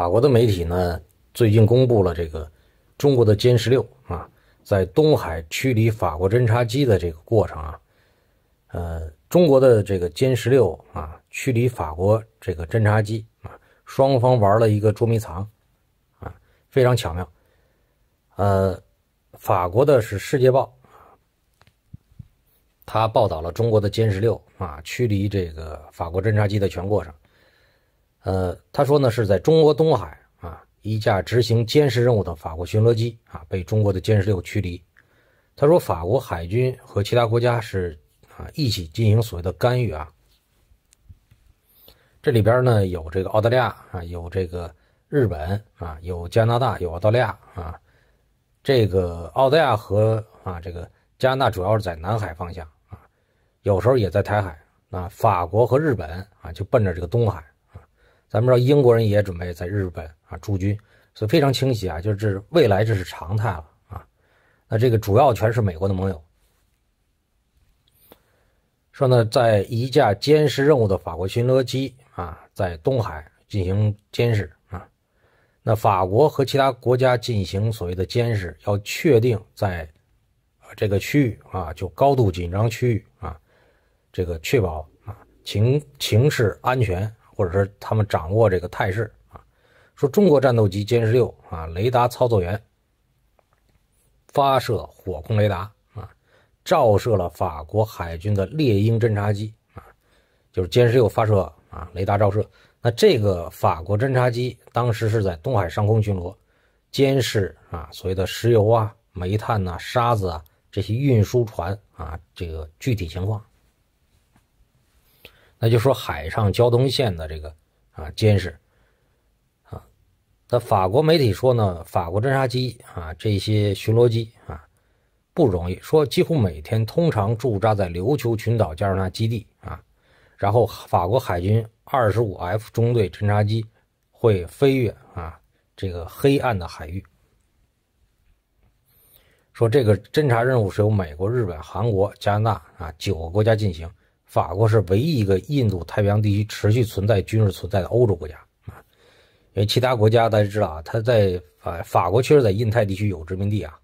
法国的媒体呢，最近公布了这个中国的歼十六啊，在东海驱离法国侦察机的这个过程啊，呃，中国的这个歼十六啊驱离法国这个侦察机啊，双方玩了一个捉迷藏啊，非常巧妙。呃，法国的是《世界报》，他报道了中国的歼十六啊驱离这个法国侦察机的全过程。呃，他说呢是在中国东海啊，一架执行监视任务的法国巡逻机啊被中国的歼十六驱离。他说法国海军和其他国家是啊一起进行所谓的干预啊。这里边呢有这个澳大利亚啊，有这个日本啊，有加拿大，有澳大利亚啊。这个澳大利亚和啊这个加拿大主要是在南海方向啊，有时候也在台海。那法国和日本啊就奔着这个东海。咱们说英国人也准备在日本啊驻军，所以非常清晰啊，就是未来这是常态了啊。那这个主要全是美国的盟友。说呢，在一架监视任务的法国巡逻机啊，在东海进行监视啊。那法国和其他国家进行所谓的监视，要确定在这个区域啊就高度紧张区域啊，这个确保啊情情势安全。或者是他们掌握这个态势啊，说中国战斗机歼十六啊，雷达操作员发射火控雷达啊，照射了法国海军的猎鹰侦察机啊，就是歼十六发射啊，雷达照射。那这个法国侦察机当时是在东海上空巡逻，监视啊所谓的石油啊、煤炭呐、沙子啊这些运输船啊这个具体情况。那就说海上交通线的这个啊监视啊，那法国媒体说呢，法国侦察机啊这些巡逻机啊不容易，说几乎每天通常驻扎在琉球群岛加尔纳基地啊，然后法国海军二十五 F 中队侦察机会飞越啊这个黑暗的海域，说这个侦察任务是由美国、日本、韩国、加拿大啊九个国家进行。法国是唯一一个印度太平洋地区持续存在军事存在的欧洲国家啊，因为其他国家大家知道啊，它在法法国确实，在印太地区有殖民地啊，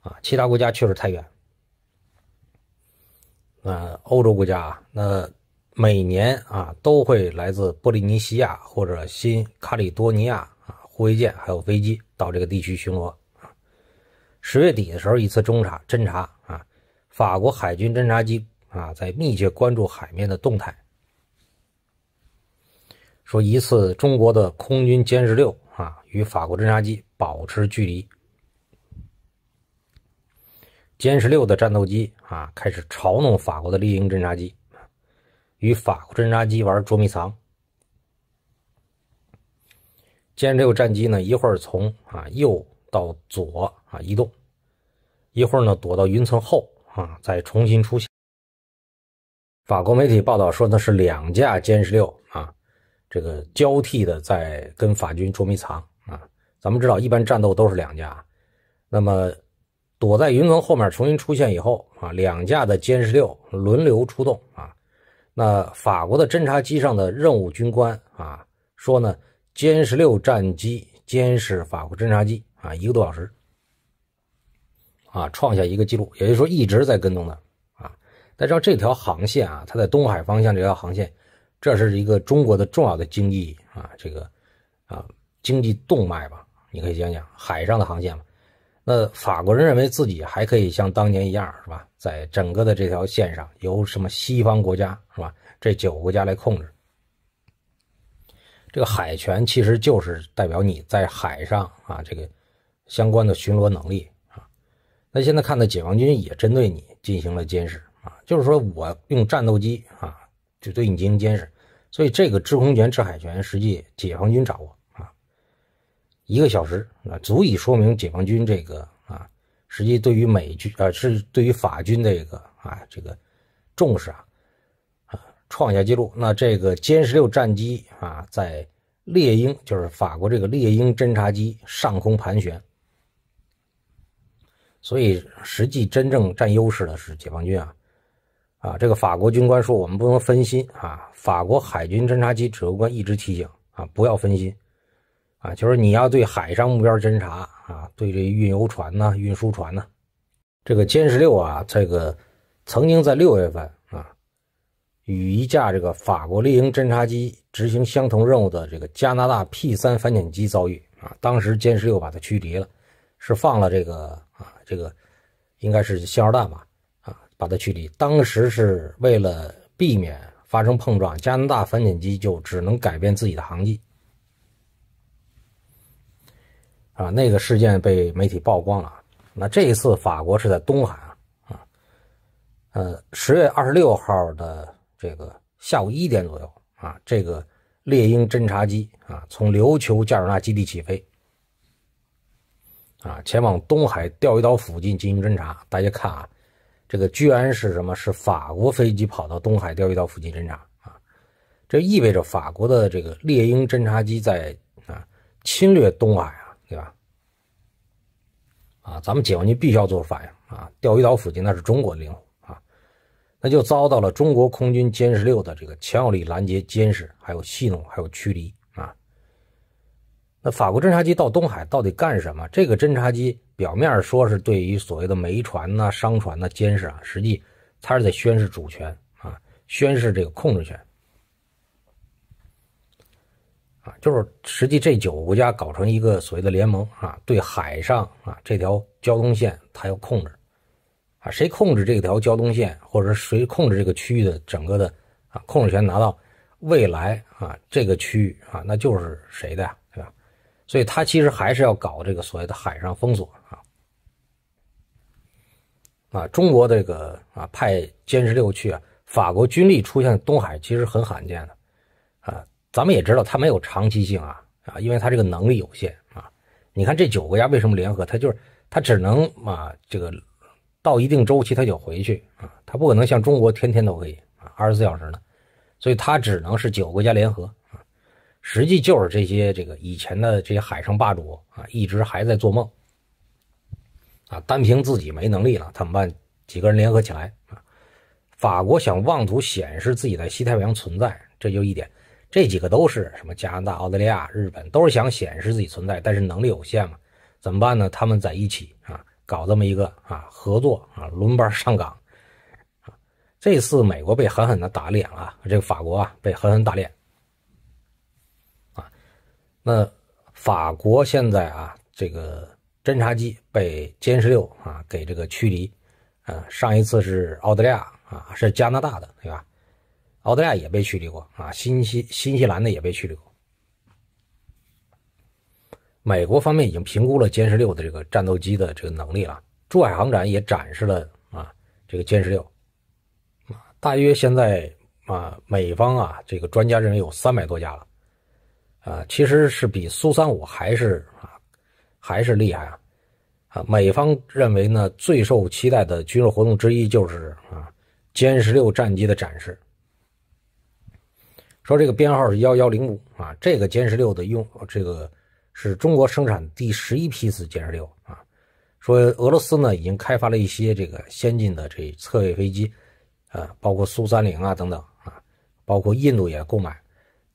啊，其他国家确实太远，啊，欧洲国家啊，那每年啊都会来自波利尼西亚或者新卡里多尼亚啊护卫舰还有飞机到这个地区巡逻啊，十月底的时候一次中查侦查啊，法国海军侦察机。啊，在密切关注海面的动态。说一次，中国的空军歼十六啊，与法国侦察机保持距离。歼十六的战斗机啊，开始嘲弄法国的猎鹰侦察机，与法国侦察机玩捉迷藏。歼十六战机呢，一会儿从啊右到左啊移动，一会儿呢躲到云层后啊，再重新出现。法国媒体报道说，那是两架歼十六啊，这个交替的在跟法军捉迷藏啊。咱们知道，一般战斗都是两架，那么躲在云层后面重新出现以后啊，两架的歼十六轮流出动啊。那法国的侦察机上的任务军官啊说呢，歼十六战机监视法国侦察机啊，一个多小时啊，创下一个记录，也就是说一直在跟踪的。大家知道这条航线啊，它在东海方向这条航线，这是一个中国的重要的经济啊，这个啊经济动脉吧。你可以讲讲海上的航线嘛？那法国人认为自己还可以像当年一样，是吧？在整个的这条线上，由什么西方国家，是吧？这九个国家来控制这个海权，其实就是代表你在海上啊，这个相关的巡逻能力啊。那现在看到解放军也针对你进行了监视。就是说我用战斗机啊，就对你进行监视，所以这个制空权、制海权，实际解放军掌握啊。一个小时啊，足以说明解放军这个啊，实际对于美军啊，是对于法军这个啊，这个重视啊啊，创下记录。那这个歼十六战机啊，在猎鹰就是法国这个猎鹰侦察机上空盘旋，所以实际真正占优势的是解放军啊。啊，这个法国军官说：“我们不能分心啊！”法国海军侦察机指挥官一直提醒啊，不要分心啊，就是你要对海上目标侦察啊，对这运油船呐、运输船呐。这个歼十六啊，这个曾经在六月份啊，与一架这个法国猎鹰侦察机执行相同任务的这个加拿大 P 三反潜机遭遇啊，当时歼十六把它驱离了，是放了这个啊，这个应该是信号弹吧。把它驱离，当时是为了避免发生碰撞，加拿大反潜机就只能改变自己的航迹。啊，那个事件被媒体曝光了。那这一次法国是在东海啊，呃，十月二十六号的这个下午一点左右啊，这个猎鹰侦察机啊从琉球加尔纳基地起飞，啊，前往东海钓鱼岛附近进行侦察。大家看啊。这个居然是什么？是法国飞机跑到东海钓鱼岛附近侦察啊！这意味着法国的这个猎鹰侦察机在啊侵略东海啊，对吧？啊，咱们解放军必须要做出反应啊！钓鱼岛附近那是中国的领土啊，那就遭到了中国空军歼十六的这个强有力拦截、监视、还有戏弄、还有驱离。那法国侦察机到东海到底干什么？这个侦察机表面说是对于所谓的煤船呐、商船呐监视啊，实际它是在宣示主权啊，宣示这个控制权啊。就是实际这九个国家搞成一个所谓的联盟啊，对海上啊这条交通线它要控制啊，谁控制这条交通线，或者谁控制这个区域的整个的啊控制权拿到，未来啊这个区域啊那就是谁的呀？所以，他其实还是要搞这个所谓的海上封锁啊，啊，中国这个啊派歼十六去，啊，法国军力出现在东海其实很罕见的，啊，咱们也知道它没有长期性啊啊，因为它这个能力有限啊。你看这九个国家为什么联合？它就是它只能啊这个到一定周期它就回去啊，它不可能像中国天天都可以啊，二十四小时呢，所以它只能是九个国家联合。实际就是这些这个以前的这些海上霸主啊，一直还在做梦，啊，单凭自己没能力了，怎么办？几个人联合起来啊？法国想妄图显示自己在西太平洋存在，这就一点。这几个都是什么加拿大、澳大利亚、日本，都是想显示自己存在，但是能力有限嘛，怎么办呢？他们在一起啊，搞这么一个啊合作啊，轮班上岗啊。这次美国被狠狠的打脸了，这个法国啊被狠狠打脸。那法国现在啊，这个侦察机被歼十六啊给这个驱离，啊，上一次是澳大利亚啊，是加拿大的，对吧？澳大利亚也被驱离过啊，新西新西兰的也被驱离过。美国方面已经评估了歼十六的这个战斗机的这个能力了。珠海航展也展示了啊，这个歼十六，大约现在啊，美方啊这个专家认为有三百多架了。啊，其实是比苏三五还是啊，还是厉害啊！啊，美方认为呢，最受期待的军事活动之一就是啊，歼十六战机的展示。说这个编号是幺幺零五啊，这个歼十六的用这个是中国生产第十一批次歼十六啊。说俄罗斯呢已经开发了一些这个先进的这测位飞机啊，包括苏三零啊等等啊，包括印度也购买。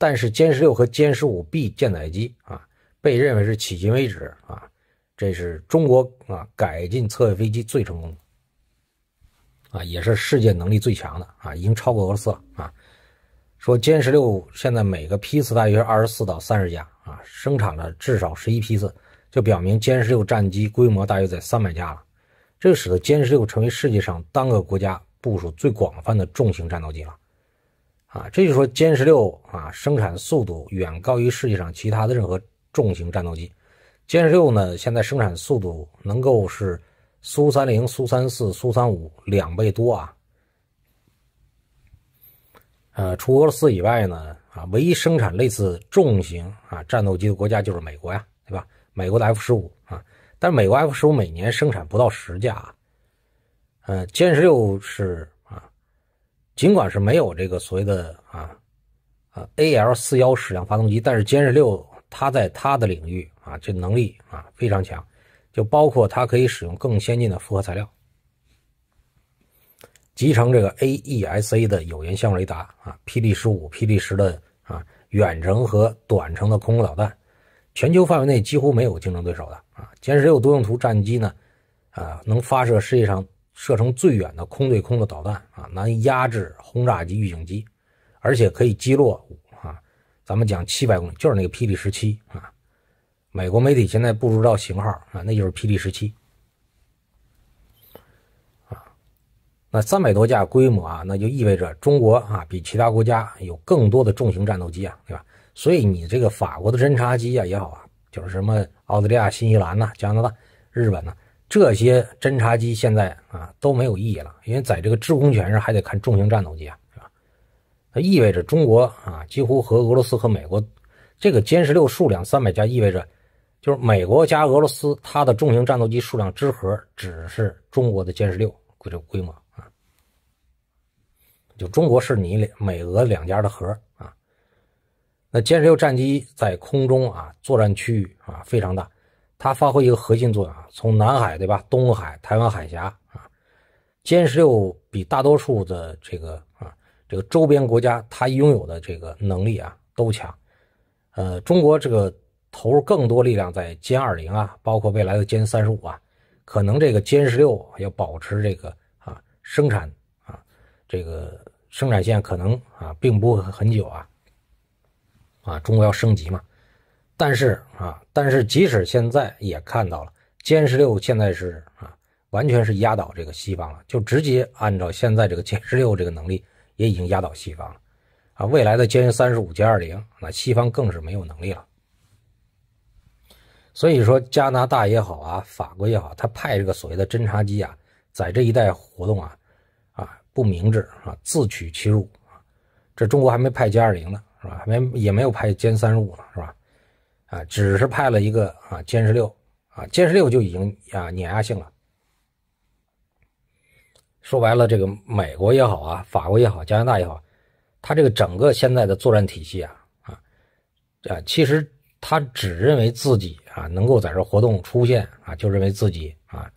但是歼十六和歼十五 B 舰载机啊，被认为是迄今为止啊，这是中国啊改进测翼飞机最成功的啊，也是世界能力最强的啊，已经超过俄罗斯了啊。说歼十六现在每个批次大约二十四到三十架啊，生产了至少十一批次，就表明歼十六战机规模大约在三百架了，这使得歼十六成为世界上单个国家部署最广泛的重型战斗机了。啊，这就说歼十六啊，生产速度远高于世界上其他的任何重型战斗机。歼十六呢，现在生产速度能够是苏三零、苏三四、苏三五两倍多啊。呃，除俄罗斯以外呢，啊，唯一生产类似重型啊战斗机的国家就是美国呀，对吧？美国的 F 十五啊，但是美国 F 十五每年生产不到十架，呃，歼十六是。尽管是没有这个所谓的啊啊 A L 四幺矢量发动机，但是歼十六它在它的领域啊，这能力啊非常强，就包括它可以使用更先进的复合材料，集成这个 A E S A 的有源相位雷达啊，霹雳十五、霹雳十的啊远程和短程的空空导弹，全球范围内几乎没有竞争对手的啊。歼十六多用途战机呢，啊能发射世界上。射程最远的空对空的导弹啊，能压制轰炸机、预警机，而且可以击落啊。咱们讲七百公里，就是那个霹雳十七啊。美国媒体现在不知道型号啊，那就是霹雳十七啊。那三百多架规模啊，那就意味着中国啊比其他国家有更多的重型战斗机啊，对吧？所以你这个法国的侦察机啊也好啊，就是什么澳大利亚、新西兰呐、加拿大、日本呐。这些侦察机现在啊都没有意义了，因为在这个制空权上还得看重型战斗机啊，是吧？它意味着中国啊几乎和俄罗斯和美国这个歼十六数量三百架，意味着就是美国加俄罗斯它的重型战斗机数量之和只是中国的歼十六规这规模啊，就中国是你美俄两家的和啊，那歼十六战机在空中啊作战区域啊非常大。它发挥一个核心作用啊，从南海对吧，东海、台湾海峡啊，歼十六比大多数的这个啊这个周边国家它拥有的这个能力啊都强。呃，中国这个投入更多力量在歼二零啊，包括未来的歼三十五啊，可能这个歼十六要保持这个啊生产啊这个生产线可能啊并不会很久啊啊，中国要升级嘛。但是啊，但是即使现在也看到了，歼十六现在是啊，完全是压倒这个西方了，就直接按照现在这个歼十六这个能力，也已经压倒西方了，啊，未来的歼三十五、歼二零，那西方更是没有能力了。所以说加拿大也好啊，法国也好，他派这个所谓的侦察机啊，在这一带活动啊，啊不明智啊，自取其辱啊。这中国还没派歼二零呢，是吧？还没也没有派歼三十五呢，是吧？啊，只是派了一个啊歼十六啊，歼十六就已经啊碾压性了。说白了，这个美国也好啊，法国也好，加拿大也好，他这个整个现在的作战体系啊啊啊，其实他只认为自己啊能够在这活动出现啊，就认为自己啊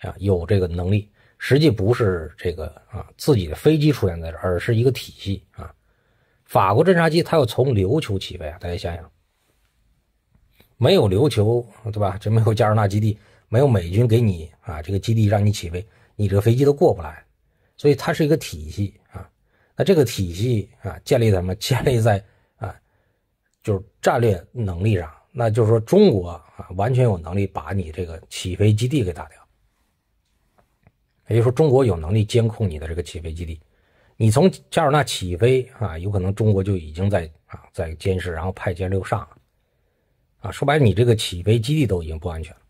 啊有这个能力，实际不是这个啊自己的飞机出现在这儿，而是一个体系啊。法国侦察机它要从琉球起飞啊，大家想想。没有琉球，对吧？就没有加尔纳基地，没有美军给你啊，这个基地让你起飞，你这个飞机都过不来。所以它是一个体系啊。那这个体系啊，建立什么？建立在啊，就是战略能力上。那就是说，中国啊，完全有能力把你这个起飞基地给打掉。也就是说，中国有能力监控你的这个起飞基地。你从加尔纳起飞啊，有可能中国就已经在啊，在监视，然后派歼六上了。啊，说白了，你这个起飞基地都已经不安全了。